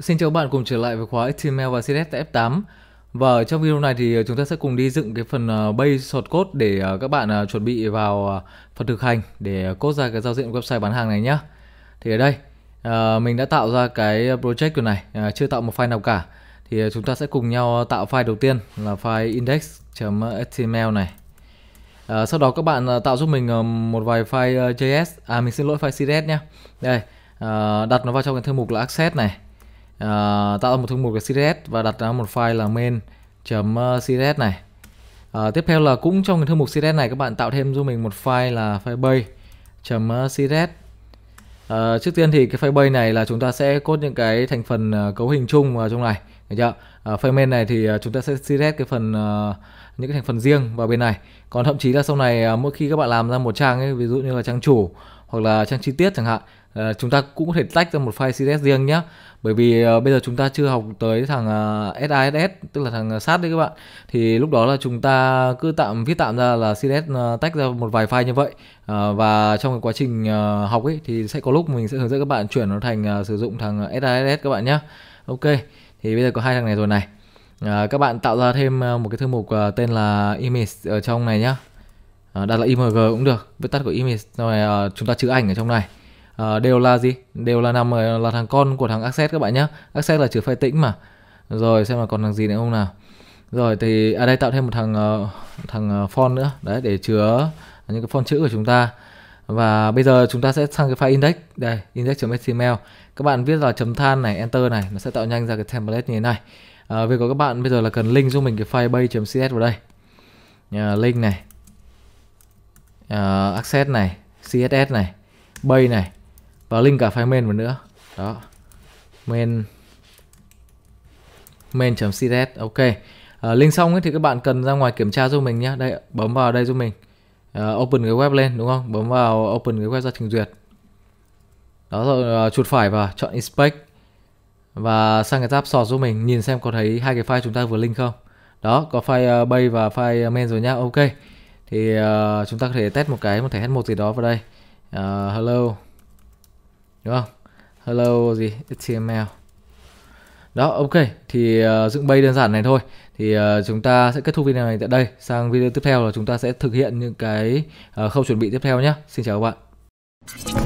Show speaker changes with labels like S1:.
S1: Xin chào các bạn cùng trở lại với khóa HTML và CSS tại F8 Và trong video này thì ờ, chúng ta sẽ cùng đi dựng cái phần ờ, base code để ờ, các bạn chuẩn bị vào phần thực hành để code ra cái giao diện website bán hàng này nhé Thì ở đây mình đã tạo ra cái project này, chưa tạo một file nào cả Thì chúng ta sẽ cùng nhau tạo file đầu tiên là file index.html này sau đó các bạn tạo giúp mình một vài file JS, à mình xin lỗi file CSS nhé Đây, đặt nó vào trong cái thư mục là Access này Ờ, tạo ra một thư mục là CSS và đặt ra một file là main.css ờ, này uh, tiếp theo là cũng trong cái thư mục CSS này các bạn tạo thêm cho mình một file là filebase.css Uh, trước tiên thì cái file base này là chúng ta sẽ cốt những cái thành phần uh, cấu hình chung vào trong này được chưa? Uh, file main này thì chúng ta sẽ select cái phần uh, những cái thành phần riêng vào bên này. Còn thậm chí là sau này uh, mỗi khi các bạn làm ra một trang ấy, ví dụ như là trang chủ hoặc là trang chi tiết chẳng hạn Ờ, chúng ta cũng có thể tách ra một file CSS riêng nhé bởi vì à, bây giờ chúng ta chưa học tới thằng à, ờ, SISS tức là thằng sát đấy các bạn thì lúc đó là chúng ta cứ tạm viết tạm ra là CSS à, tách ra một vài file như vậy à, và trong cái quá trình à, học ấy thì sẽ có lúc mình sẽ hướng dẫn các bạn chuyển nó thành à, sử dụng thằng SISS các bạn nhé ok thì bây giờ có hai thằng này rồi này à, các bạn tạo ra thêm một cái thư mục à, tên là image ở trong này nhá à, đặt là img cũng được viết tắt của image rồi à, chúng ta chữ ảnh ở trong này uh, đều là gì đều là nằm ở là thằng con của thằng access các bạn nhé access là chữ phái tĩnh mà rồi xem là còn thằng gì nữa không nào rồi thì ở à đây tạo thêm một thằng uh, thằng ờ, font nữa đấy để chứa những cái font chữ của chúng ta và bây giờ chúng ta sẽ sang cái file index đây index.html các bạn viết là chấm than này enter này nó sẽ tạo nhanh ra cái template như thế này à, việc của các bạn bây giờ là cần link giúp mình cái file base.cs vào đây à, link này à, access này css này bay này và link cả file main vào nữa đó main main.css ok à, link xong ấy thì các bạn cần ra ngoài kiểm tra giúp mình nhé đây bấm vào đây giúp mình à, open cái web lên đúng không bấm vào open cái web ra trình duyệt đó rồi à, chuột phải và chọn inspect và sang cái tab sort giúp mình nhìn xem có thấy hai cái file chúng ta vừa link không đó có file uh, bay và file main rồi nhá ok thì uh, chúng ta có thể test một cái một thẻ h1 gì đó vào đây uh, hello đúng không hello gì html đó ok thì uh, dựng bay đơn giản này thôi thì uh, chúng ta sẽ kết thúc video này tại đây sang video tiếp theo là chúng ta sẽ thực hiện những cái uh, khâu chuẩn bị tiếp theo nhé xin chào các bạn